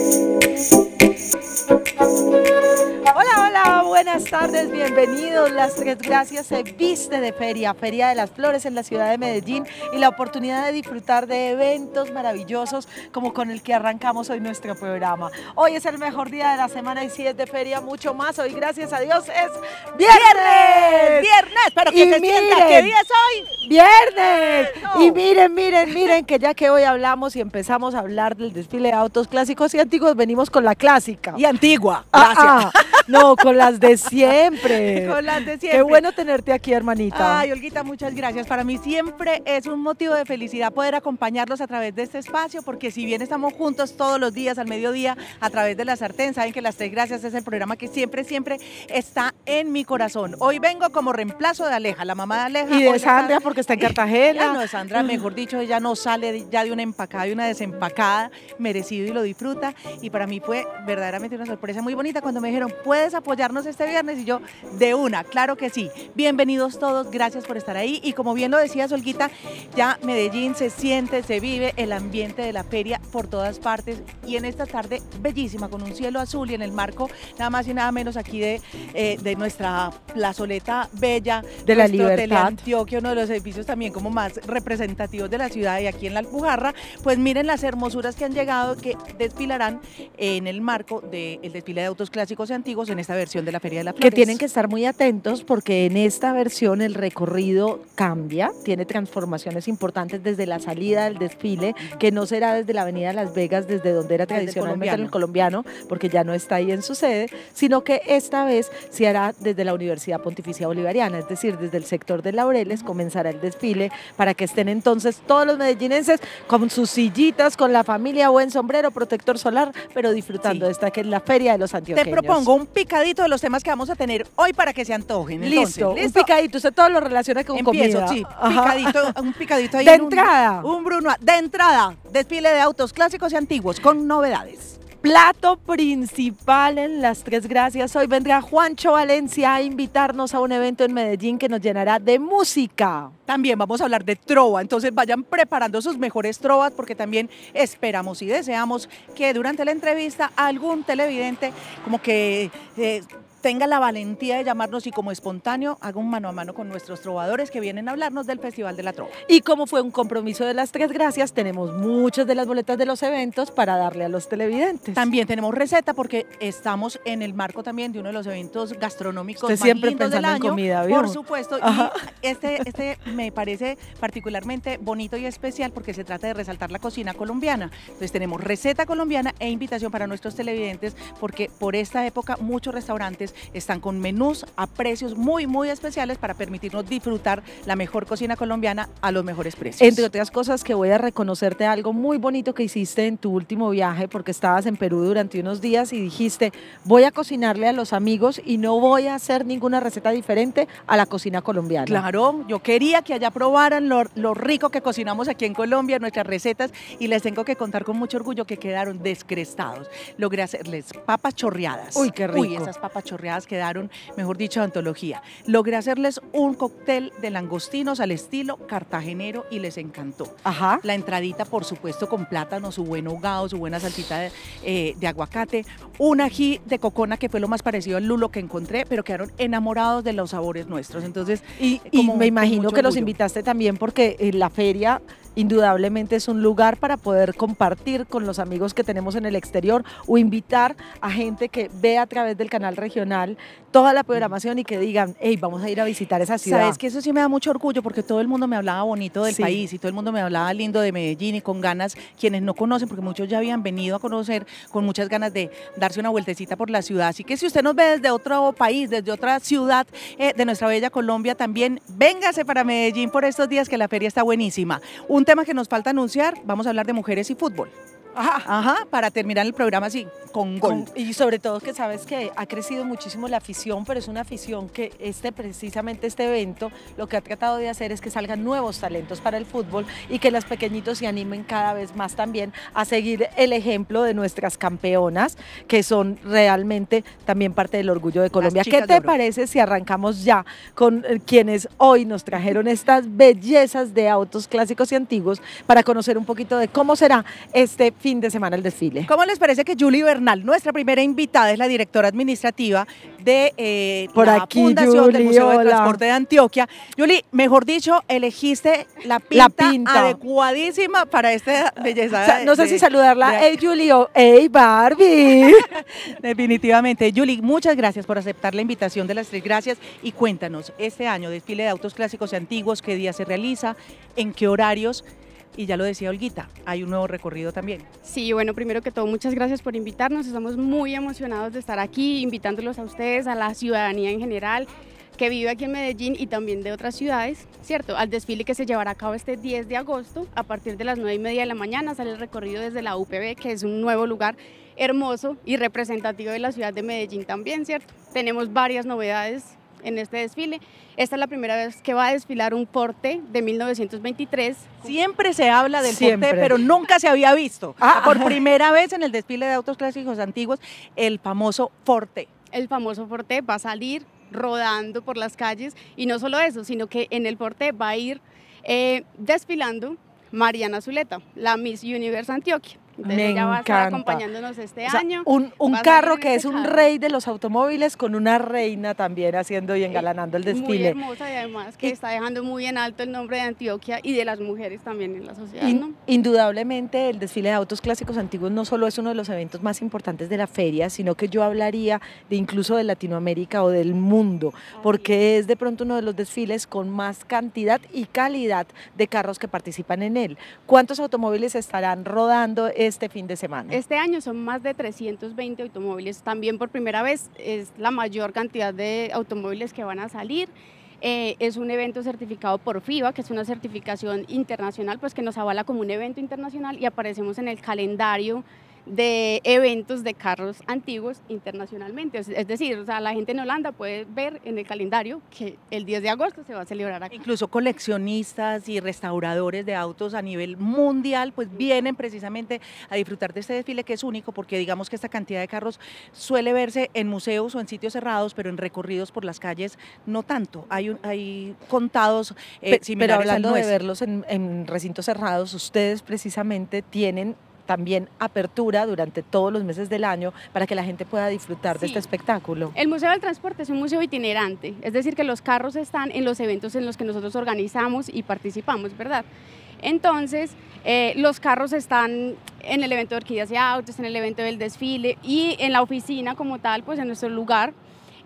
Thank you. buenas tardes, bienvenidos. Las Tres Gracias se viste de feria, Feria de las Flores en la ciudad de Medellín y la oportunidad de disfrutar de eventos maravillosos como con el que arrancamos hoy nuestro programa. Hoy es el mejor día de la semana y si es de feria mucho más. Hoy, gracias a Dios, es viernes. Viernes, pero que se sienta, ¿qué día es hoy? Viernes. Y miren, miren, miren que ya que hoy hablamos y empezamos a hablar del desfile de autos clásicos y antiguos, venimos con la clásica. Y antigua, ah, gracias. Ah. no, con las de siempre. Con las siempre. Qué bueno tenerte aquí, hermanita. Ay, Olguita, muchas gracias. Para mí siempre es un motivo de felicidad poder acompañarlos a través de este espacio, porque si bien estamos juntos todos los días al mediodía a través de la sartén, saben que Las Tres Gracias es el programa que siempre, siempre está en mi corazón. Hoy vengo como reemplazo de Aleja, la mamá de Aleja. Y de Sandra, porque está en Cartagena. no, Sandra, mejor dicho, ella no sale ya de una empacada y una desempacada, merecido y lo disfruta. Y para mí fue verdaderamente una sorpresa muy bonita cuando me dijeron, puedes apoyarnos este viernes? Y yo, de una, claro que sí. Bienvenidos todos, gracias por estar ahí. Y como bien lo decía Solguita, ya Medellín se siente, se vive el ambiente de la feria por todas partes. Y en esta tarde bellísima, con un cielo azul y en el marco, nada más y nada menos aquí de, eh, de nuestra plazoleta bella, de la libertad. Antioquia, uno de los edificios también como más representativos de la ciudad y aquí en la Alpujarra, pues miren las hermosuras que han llegado que desfilarán en el marco del desfile de autos clásicos y antiguos en esta versión de la la Que tienen que estar muy atentos porque en esta versión el recorrido cambia, tiene transformaciones importantes desde la salida del desfile, que no será desde la Avenida Las Vegas, desde donde era tradicionalmente el colombiano. porque ya no está ahí en su sede, sino que esta vez se hará desde la Universidad Pontificia Bolivariana, es decir, desde el sector de Laureles comenzará el desfile para que estén entonces todos los medellinenses con sus sillitas, con la familia, buen sombrero, protector solar, pero disfrutando de esta que es la Feria de los Antioqueños. Te propongo un picadito de los temas que vamos a tener hoy para que se antojen. Listo, ¿listo? un picadito. Usted todo lo relaciona con Empiezo, sí. Picadito, un picadito ahí. De entrada. Un, Bruno. De entrada. Desfile de autos clásicos y antiguos con novedades plato principal en Las Tres Gracias. Hoy vendrá Juancho Valencia a invitarnos a un evento en Medellín que nos llenará de música. También vamos a hablar de trova, entonces vayan preparando sus mejores trovas porque también esperamos y deseamos que durante la entrevista algún televidente como que eh, tenga la valentía de llamarnos y como espontáneo haga un mano a mano con nuestros trovadores que vienen a hablarnos del Festival de la Trova. Y como fue un compromiso de las tres gracias, tenemos muchas de las boletas de los eventos para darle a los televidentes. También tenemos receta porque estamos en el marco también de uno de los eventos gastronómicos más siempre lindos del año. comida, por supuesto, y este, este me parece particularmente bonito y especial porque se trata de resaltar la cocina colombiana. Entonces tenemos receta colombiana e invitación para nuestros televidentes porque por esta época muchos restaurantes están con menús a precios muy, muy especiales para permitirnos disfrutar la mejor cocina colombiana a los mejores precios. Entre otras cosas que voy a reconocerte algo muy bonito que hiciste en tu último viaje porque estabas en Perú durante unos días y dijiste, voy a cocinarle a los amigos y no voy a hacer ninguna receta diferente a la cocina colombiana. Claro, yo quería que allá probaran lo, rico que cocinamos aquí en Colombia, nuestras recetas y les tengo que contar con mucho orgullo que quedaron descrestados. Logré hacerles papas chorreadas. Uy, qué rico. Uy, esas papas chorreadas quedaron, mejor dicho, antología. Logré hacerles un cóctel de langostinos al estilo cartagenero y les encantó. Ajá. La entradita, por supuesto, con plátano, su buen hogado, su buena salsita eh, de, aguacate, un ají de cocona que fue lo más parecido al lulo que encontré, pero quedaron enamorados de los sabores nuestros. Entonces, y, eh, me imagino que los invitaste también porque eh, la feria indudablemente es un lugar para poder compartir con los amigos que tenemos en el exterior o invitar a gente que ve a través del canal regional toda la programación y que digan, hey, vamos a ir a visitar esa ciudad. Sabes que eso sí me da mucho orgullo porque todo el mundo me hablaba bonito del país y todo el mundo me hablaba lindo de Medellín y con ganas, quienes no conocen, porque muchos ya habían venido a conocer, con muchas ganas de darse una vueltecita por la ciudad. Así que si usted nos ve desde otro país, desde otra ciudad eh, de nuestra bella Colombia, también véngase para Medellín por estos días que la feria está buenísima. Un tema que nos falta anunciar, vamos a hablar de mujeres y fútbol. Ajá. para terminar el programa así, con gol. y sobre todo que sabes que ha crecido muchísimo la afición, pero es una afición que este precisamente este evento lo que ha tratado de hacer es que salgan nuevos talentos para el fútbol y que los pequeñitos se animen cada vez más también a seguir el ejemplo de nuestras campeonas, que son realmente también parte del orgullo de Colombia. ¿Qué te parece si arrancamos ya con eh, quienes hoy nos trajeron estas bellezas de autos clásicos y antiguos para conocer un poquito de cómo será este fin de semana el desfile. ¿Cómo les parece que Julie Bernal, nuestra primera invitada, es la directora administrativa de eh, la Fundación del Museo de Transporte de Antioquia? Julie, mejor dicho, elegiste la pinta, adecuadísima para esta belleza. no sé si saludarla, hey Julie o hey Barbie. Definitivamente. Julie, muchas gracias por aceptar la invitación de las tres gracias y cuéntanos, este año desfile de autos clásicos y antiguos, qué día se realiza, en qué horarios y ya lo decía Olguita, hay un nuevo recorrido también. Sí, bueno, primero que todo, muchas gracias por invitarnos. Estamos muy emocionados de estar aquí, invitándolos a ustedes, a la ciudadanía en general que vive aquí en Medellín y también de otras ciudades, ¿cierto? Al desfile que se llevará a cabo este 10 de agosto, a partir de las 9 y media de la mañana, sale el recorrido desde la UPB, que es un nuevo lugar hermoso y representativo de la ciudad de Medellín también, ¿cierto? Tenemos varias novedades en este desfile. Esta es la primera vez que va a desfilar un porte de 1923. Siempre se habla del porte, pero nunca se había visto. Ah. Por primera vez en el desfile de autos clásicos antiguos, el famoso porte. El famoso porte va a salir rodando por las calles y no solo eso, sino que en el porte va a ir eh, desfilando Mariana Zuleta, la Miss Universe Antioquia. Me este año. Un, carro que este es un rey de los automóviles con una reina también haciendo y engalanando el desfile. Muy hermosa y además que está dejando muy en alto el nombre de Antioquia y de las mujeres también en la sociedad. Indudablemente el desfile de autos clásicos antiguos no solo es uno de los eventos más importantes de la feria, sino que yo hablaría de incluso de Latinoamérica o del mundo, porque es de pronto uno de los desfiles con más cantidad y calidad de carros que participan en él. ¿Cuántos automóviles estarán rodando? este fin de semana. Este año son más de 320 automóviles. También por primera vez es la mayor cantidad de automóviles que van a salir. Eh, es un evento certificado por FIBA, que es una certificación internacional, pues que nos avala como un evento internacional y aparecemos en el calendario de eventos de carros antiguos internacionalmente. Es decir, o sea, la gente en Holanda puede ver en el calendario que el 10 de agosto se va a celebrar aquí. Incluso coleccionistas y restauradores de autos a nivel mundial pues vienen precisamente a disfrutar de este desfile que es único porque digamos que esta cantidad de carros suele verse en museos o en sitios cerrados, pero en recorridos por las calles no tanto. Hay, hay contados eh, Pero hablando de verlos en recintos cerrados, ustedes precisamente tienen también apertura durante todos los meses del año para que la gente pueda disfrutar de este espectáculo. El Museo del Transporte es un museo itinerante, es decir, que los carros están en los eventos en los que nosotros organizamos y participamos, ¿verdad? Entonces, eh, los carros están en el evento de Orquídeas y Autos, en el evento del desfile y en la oficina como tal, pues en nuestro lugar.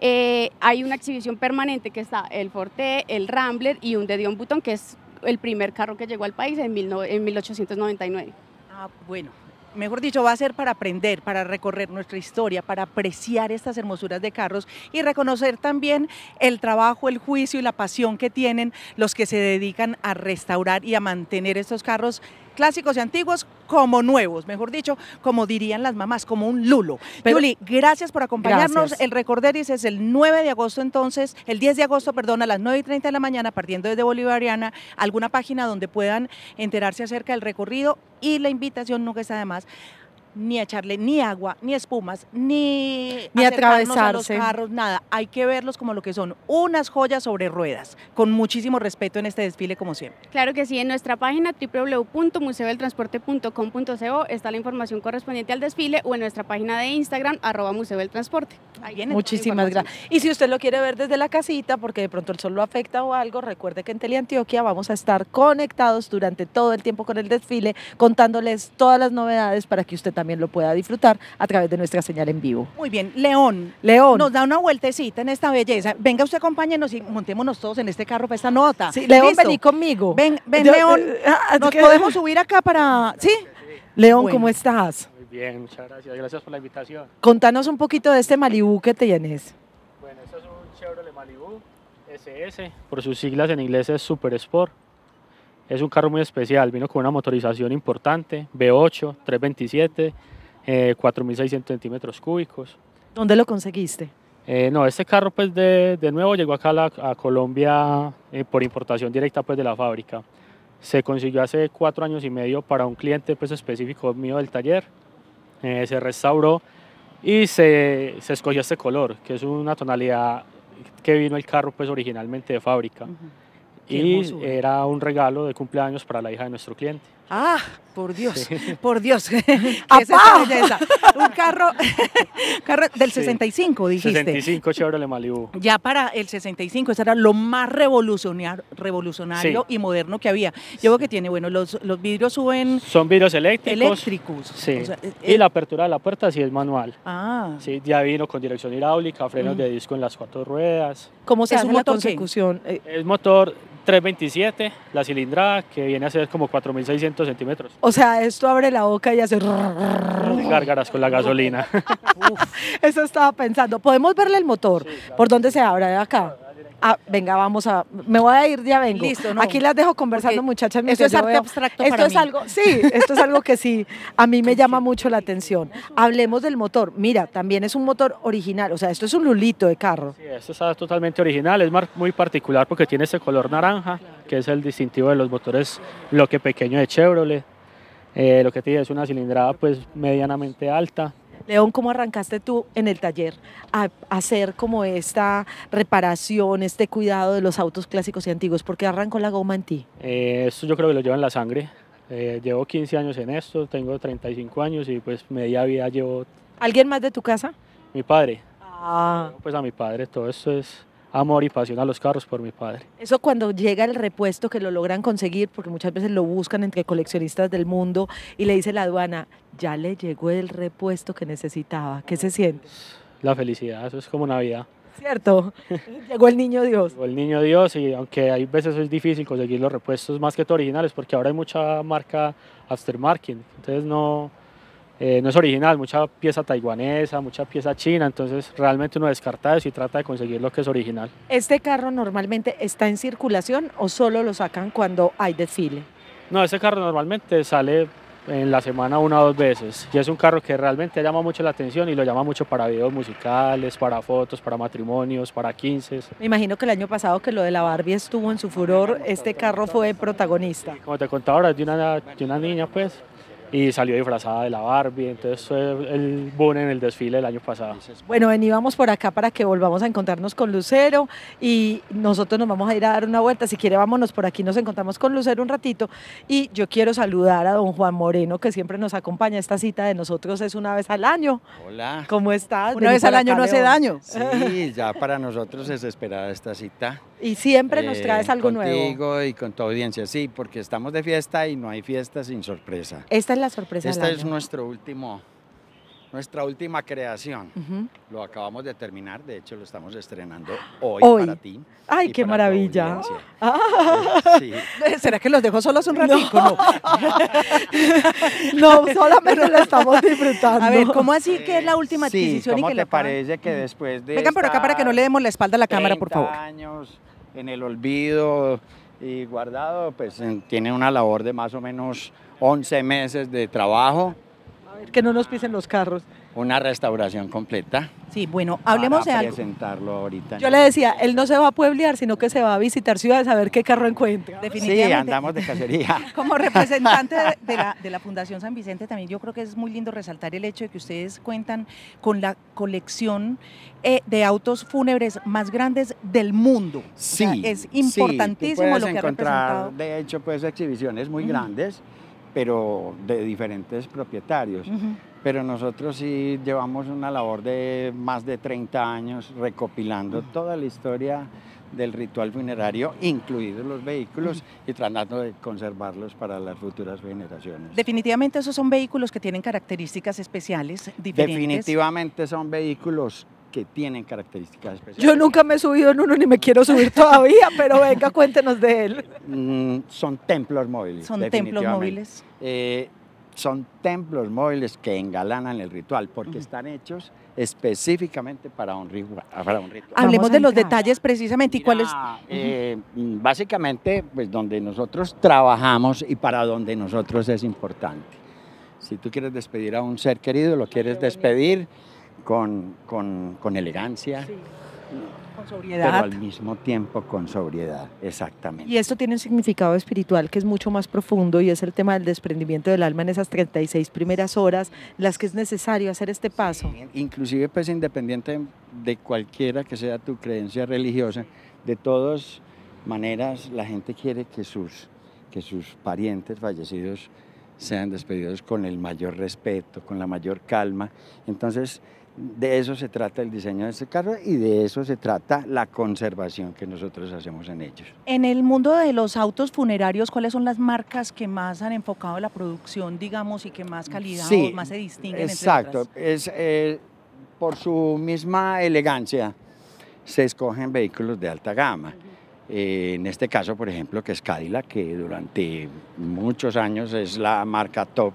Eh, hay una exhibición permanente que está el Forte, el Rambler y un de Dion Button, que es el primer carro que llegó al país en 1899. Ah, bueno, mejor dicho, va a ser para aprender, para recorrer nuestra historia, para apreciar estas hermosuras de carros y reconocer también el trabajo, el juicio y la pasión que tienen los que se dedican a restaurar y a mantener estos carros clásicos y antiguos como nuevos, mejor dicho, como dirían las mamás, como un lulo. Juli, gracias por acompañarnos. El Recorderis es el 9 de agosto entonces, el 10 de agosto, perdón, a las 9 y 30 de la mañana, partiendo desde Bolivariana, alguna página donde puedan enterarse acerca del recorrido y la invitación nunca está de más ni a echarle ni agua, ni espumas, ni, ni atravesarse los carros, nada. Hay que verlos como lo que son, unas joyas sobre ruedas, con muchísimo respeto en este desfile como siempre. Claro que sí, en nuestra página www.museodeltransporte.com.co está la información correspondiente al desfile o en nuestra página de Instagram arroba Museo Ahí Muchísimas gracias. Y si usted lo quiere ver desde la casita, porque de pronto el sol lo afecta o algo, recuerde que en Teleantioquia vamos a estar conectados durante todo el tiempo con el desfile, contándoles todas las novedades para que usted también lo pueda disfrutar a través de nuestra señal en vivo. Muy bien, León. León. Nos da una vueltecita en esta belleza. Venga usted, acompáñenos y montémonos todos en este carro para esta nota. Sí, León, vení conmigo. Ven, ven León. Eh, ah, Nos podemos subir acá para... ¿Sí? León, ¿cómo estás? Muy bien, muchas gracias. Gracias por la invitación. Contanos un poquito de este Malibú que tienes. Bueno, este es un Chevrolet Malibú SS, por sus siglas en inglés es Super Sport. Es un carro muy especial, vino con una motorización importante, V8, 327, 4.600 centímetros cúbicos. ¿Dónde lo conseguiste? Eh, no, este carro pues de, de nuevo llegó acá a, Colombia eh, por importación directa pues de la fábrica. Se consiguió hace cuatro años y medio para un cliente pues específico mío del taller. Eh, se restauró y se, se, escogió este color, que es una tonalidad que vino el carro pues originalmente de fábrica y era un regalo de cumpleaños para la hija de nuestro cliente. Ah, por Dios, por Dios. ¿Qué es belleza? Un carro, carro del 65, dijiste. 65 Chevrolet Malibu. Ya para el 65, eso era lo más revolucionario, y moderno que había. Yo veo que tiene, bueno, los, vidrios suben... Son vidrios eléctricos. Eléctricos. Sí. Eh, y eh. la apertura de la puerta sí es manual. Ah. Sí, ya vino con dirección hidráulica, frenos mm. de disco en las cuatro ruedas. ¿Cómo se hace la consecución? Eh, es motor 327, la cilindrada, que viene a ser como 4.600 centímetros. O sea, esto abre la boca y hace... Gárgaras con la gasolina. Eso estaba pensando. ¿Podemos verle el motor? ¿Por dónde se abre? acá? Ah, venga, vamos a. Me voy a ir, ya vengo. Aquí las dejo conversando, muchachas. Esto es arte abstracto. Esto es algo, sí, esto es algo que sí, a mí me llama mucho la atención. Hablemos del motor. Mira, también es un motor original, o sea, esto es un lulito de carro. Sí, esto es totalmente original, es muy particular porque tiene ese color naranja, que es el distintivo de los motores, lo que pequeño de Chevrolet. Eh, lo que tiene es una cilindrada pues medianamente alta, León, ¿cómo arrancaste tú en el taller a, hacer como esta reparación, este cuidado de los autos clásicos y antiguos? ¿Por qué arrancó la goma en ti? Eh, esto yo creo que lo lleva en la sangre. Eh, llevo 15 años en esto, tengo 35 años y pues media vida llevo... ¿Alguien más de tu casa? Mi padre. Ah. Pues a mi padre todo esto es amor y pasión a los carros por mi padre. Eso cuando llega el repuesto que lo logran conseguir, porque muchas veces lo buscan entre coleccionistas del mundo y le dice la aduana, ya le llegó el repuesto que necesitaba, ¿qué se siente? La felicidad, eso es como Navidad. ¿Cierto? Llegó el niño Dios. Llegó el niño Dios y aunque hay veces es difícil conseguir los repuestos más que originales porque ahora hay mucha marca aftermarket, entonces no, eh, no es original, mucha pieza taiwanesa, mucha pieza china, entonces realmente uno descarta eso y trata de conseguir lo que es original. ¿Este carro normalmente está en circulación o solo lo sacan cuando hay desfile? No, este carro normalmente sale en la semana una o dos veces y es un carro que realmente llama mucho la atención y lo llama mucho para videos musicales, para fotos, para matrimonios, para 15. Me imagino que el año pasado que lo de la Barbie estuvo en su furor, este carro fue protagonista. como te contaba ahora, es de una, de una niña pues, y salió disfrazada de la Barbie, entonces fue el boom en el desfile el año pasado. Bueno, vení, por acá para que volvamos a encontrarnos con Lucero y nosotros nos vamos a ir a dar una vuelta, si quiere vámonos por aquí, nos encontramos con Lucero un ratito y yo quiero saludar a don Juan Moreno que siempre nos acompaña, esta cita de nosotros es una vez al año. Hola. ¿Cómo estás? Una vez al año no hace daño. Sí, ya para nosotros es esperada esta cita. Y siempre nos eh, traes algo nuevo. Contigo y con tu audiencia, sí, porque estamos de fiesta y no hay fiesta sin sorpresa. Esta es la sorpresa. Esta es nuestro último, nuestra última creación. Lo acabamos de terminar, de hecho lo estamos estrenando hoy, para ti. ¡Ay, qué maravilla! Ah. Eh, ¿Será que los dejo solos un ratito? No, solamente lo estamos disfrutando. A ver, ¿cómo así que es la eh, última sí, y que te le parece que después de Vengan por acá para que no le demos la espalda a la cámara, por favor en el olvido y guardado, pues tiene una labor de más o menos 11 meses de trabajo. A ver, que no nos pisen los carros una restauración completa. Sí, bueno, hablemos de algo. presentarlo ahorita. Yo le decía, él no se va a pueblear, sino que se va a visitar ciudades a ver qué carro encuentra. Definitivamente. Sí, andamos de cacería. Como representante de la, Fundación San Vicente también yo creo que es muy lindo resaltar el hecho de que ustedes cuentan con la colección eh, de autos fúnebres más grandes del mundo. Sí. es importantísimo lo que ha representado. De hecho, pues exhibiciones muy grandes pero de diferentes propietarios pero nosotros sí llevamos una labor de más de 30 años recopilando toda la historia del ritual funerario, incluidos los vehículos, y tratando de conservarlos para las futuras generaciones. Definitivamente esos son vehículos que tienen características especiales, diferentes. Definitivamente son vehículos que tienen características especiales. Yo nunca me he subido en uno ni me quiero subir todavía, pero venga, cuéntenos de él. Mm, son templos móviles. Son templos móviles. Eh, son templos móviles que engalanan el ritual, porque están hechos específicamente para un, ritual. un ritual. Hablemos de los detalles precisamente y cuáles... Eh, básicamente, pues donde nosotros trabajamos y para donde nosotros es importante. Si tú quieres despedir a un ser querido, lo quieres despedir con, con elegancia. Sí con sobriedad. Pero al mismo tiempo con sobriedad, exactamente. Y esto tiene un significado espiritual que es mucho más profundo y es el tema del desprendimiento del alma en esas 36 primeras horas, las que es necesario hacer este paso. inclusive pues, independiente de cualquiera que sea tu creencia religiosa, de todas maneras la gente quiere que sus, que sus parientes fallecidos sean despedidos con el mayor respeto, con la mayor calma. Entonces, de eso se trata el diseño de este carro y de eso se trata la conservación que nosotros hacemos en ellos. En el mundo de los autos funerarios, ¿cuáles son las marcas que más han enfocado la producción, digamos, y que más calidad o más se distinguen? Exacto, es eh, por su misma elegancia se escogen vehículos de alta gama. Eh, en este caso, por ejemplo, que es Cadillac, que durante muchos años es la marca top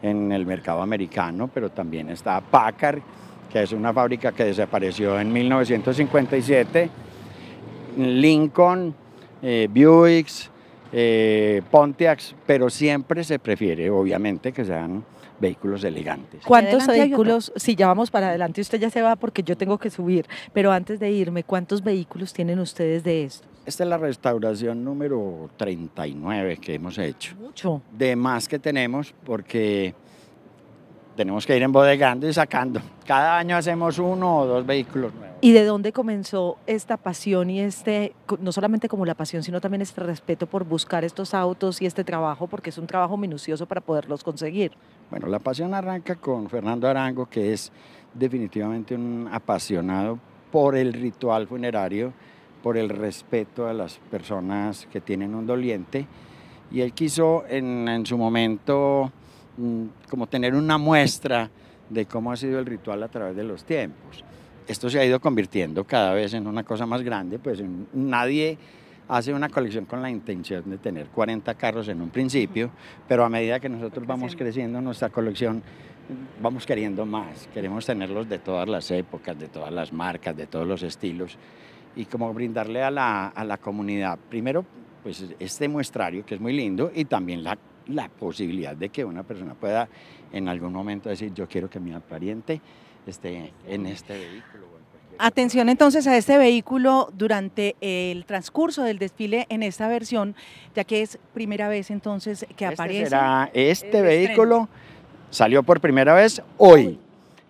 en el mercado americano, pero también está Packard que es una fábrica que desapareció en 1957. Lincoln, eh, Buicks, eh, Pontiacs, pero siempre se prefiere, obviamente, que sean vehículos elegantes. ¿Cuántos vehículos, si ya vamos para adelante, usted ya se va porque yo tengo que subir, pero antes de irme, ¿cuántos vehículos tienen ustedes de esto? Esta es la restauración número 39 que hemos hecho. Mucho. De más que tenemos porque tenemos que ir embodegando y sacando. Cada año hacemos uno o dos vehículos nuevos. ¿Y de dónde comenzó esta pasión y este, no solamente como la pasión, sino también este respeto por buscar estos autos y este trabajo, porque es un trabajo minucioso para poderlos conseguir? Bueno, la pasión arranca con Fernando Arango, que es definitivamente un apasionado por el ritual funerario, por el respeto a las personas que tienen un doliente. Y él quiso en, en su momento como tener una muestra de cómo ha sido el ritual a través de los tiempos. Esto se ha ido convirtiendo cada vez en una cosa más grande, pues nadie hace una colección con la intención de tener 40 carros en un principio, pero a medida que nosotros vamos creciendo nuestra colección, vamos queriendo más, queremos tenerlos de todas las épocas, de todas las marcas, de todos los estilos, y como brindarle a la, a la comunidad, primero, pues este muestrario que es muy lindo y también la la posibilidad de que una persona pueda en algún momento decir, yo quiero que mi pariente esté en este vehículo. Atención entonces a este vehículo durante el transcurso del desfile en esta versión, ya que es primera vez entonces que este aparece. Este, vehículo salió por primera vez hoy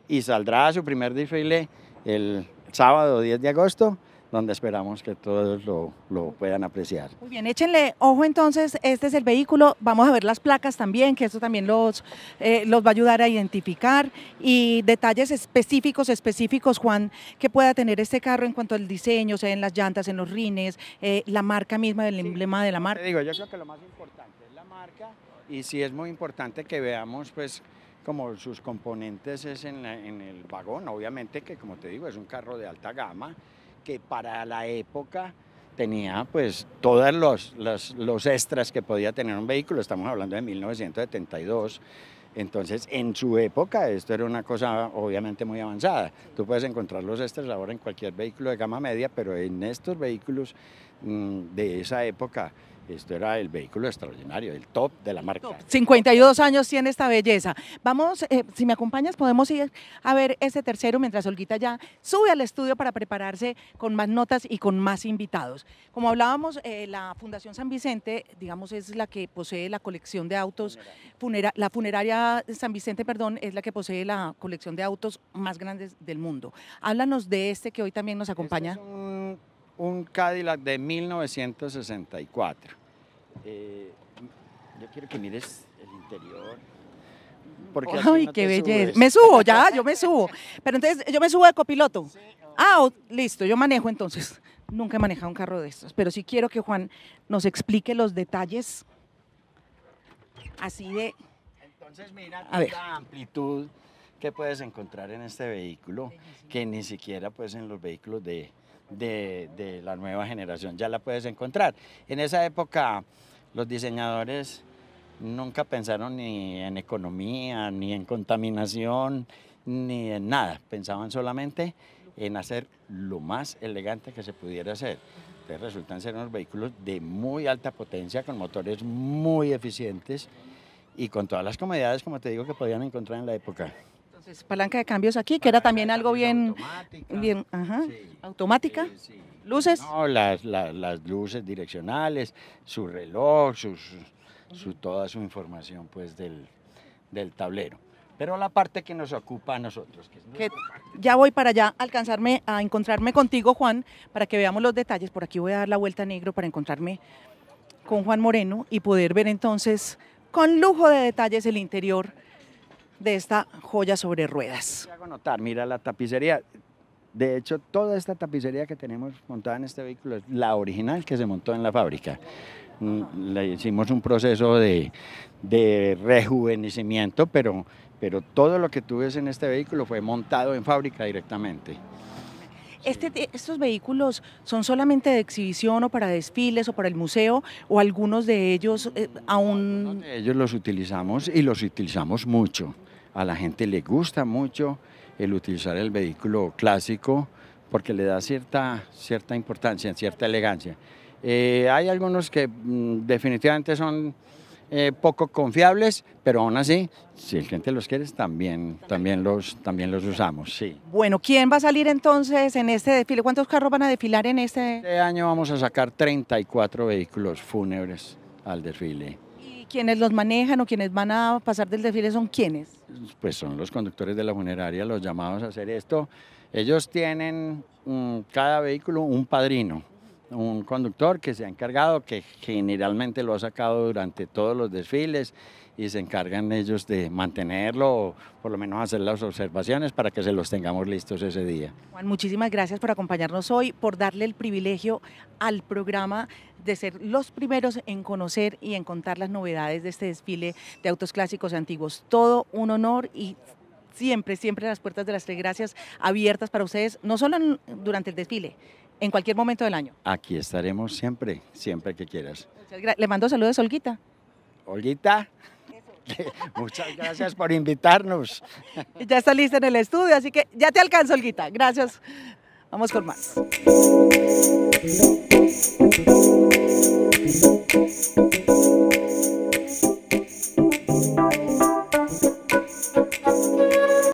y saldrá a su primer desfile el sábado 10 de agosto donde esperamos que todos lo, lo, puedan apreciar. Muy bien, échenle ojo entonces, este es el vehículo, vamos a ver las placas también, que esto también los, eh, los va a ayudar a identificar y detalles específicos, específicos, Juan, que pueda tener este carro en cuanto al diseño, sea en las llantas, en los rines, eh, la marca misma, el emblema de la marca. Te digo, yo creo que lo más importante es la marca y sí es muy importante que veamos pues como sus componentes es en, en el vagón, obviamente que como te digo es un carro de alta gama, que para la época tenía pues todos los, los, extras que podía tener un vehículo, estamos hablando de 1972, entonces, en su época esto era una cosa obviamente muy avanzada. Tú puedes encontrar los extras ahora en cualquier vehículo de gama media, pero en estos vehículos mm, de esa época esto era el vehículo extraordinario, el top de la marca. 52 años tiene esta belleza. Vamos, eh, si me acompañas, podemos ir a ver este tercero mientras Olguita ya sube al estudio para prepararse con más notas y con más invitados. Como hablábamos, eh, la Fundación San Vicente, digamos, es la que posee la colección de autos, la funeraria San Vicente, perdón, es la que posee la colección de autos más grandes del mundo. Háblanos de este que hoy también nos acompaña. Este un Cadillac de 1964. Eh, yo quiero que mires el interior. Porque ¡Ay, qué belleza! Me subo ya, yo me subo. Pero entonces, ¿yo me subo de copiloto? Ah, listo, yo manejo entonces. Nunca he manejado un carro de estos, pero sí quiero que Juan nos explique los detalles así de... Entonces mira la amplitud que puedes encontrar en este vehículo, que ni siquiera pues en los vehículos de, de, de, la nueva generación, ya la puedes encontrar. En esa época los diseñadores nunca pensaron ni en economía, ni en contaminación, ni en nada, pensaban solamente en hacer lo más elegante que se pudiera hacer. Entonces resultan ser unos vehículos de muy alta potencia, con motores muy eficientes y con todas las comodidades, como te digo, que podían encontrar en la época palanca de cambios aquí, que era también algo bien... Automática. Bien, ajá, automática. ¿Luces? No, las, luces direccionales, su reloj, su, toda su información pues del, del tablero pero la parte que nos ocupa a nosotros. Que, ya voy para allá alcanzarme a encontrarme contigo, Juan, para que veamos los detalles. Por aquí voy a dar la vuelta negro para encontrarme con Juan Moreno y poder ver entonces con lujo de detalles el interior de esta joya sobre ruedas. Hago notar, mira la tapicería. De hecho, toda esta tapicería que tenemos montada en este vehículo es la original que se montó en la fábrica. Mm, le hicimos un proceso de, rejuvenecimiento, pero, pero todo lo que tú en este vehículo fue montado en fábrica directamente. ¿Este ¿Estos vehículos son solamente de exhibición o para desfiles o para el museo o algunos de ellos eh, aún...? ellos los utilizamos y los utilizamos mucho. A la gente le gusta mucho el utilizar el vehículo clásico porque le da cierta, cierta importancia, cierta elegancia. Eh, hay algunos que mm, definitivamente son eh, poco confiables, pero aún así, si el gente los quiere, también, también, los, también los usamos, sí. Bueno, ¿quién va a salir entonces en este desfile? ¿Cuántos carros van a desfilar en este? Este año vamos a sacar 34 vehículos fúnebres al desfile. ¿Y quienes los manejan o quienes van a pasar del desfile son quiénes? Pues son los conductores de la funeraria los llamados a hacer esto. Ellos tienen mm, cada vehículo un padrino un conductor que se ha encargado, que generalmente lo ha sacado durante todos los desfiles y se encargan ellos de mantenerlo o por lo menos hacer las observaciones para que se los tengamos listos ese día. Juan, muchísimas gracias por acompañarnos hoy, por darle el privilegio al programa de ser los primeros en conocer y en contar las novedades de este desfile de autos clásicos antiguos. Todo un honor y siempre, siempre las puertas de las tres gracias abiertas para ustedes, no solo durante el desfile, en cualquier momento del año. Aquí estaremos siempre, siempre que quieras. Le mando saludos a Olguita. Olguita. Muchas gracias por invitarnos. Ya está lista en el estudio, así que ya te alcanzo, Olguita. Gracias. Vamos con más.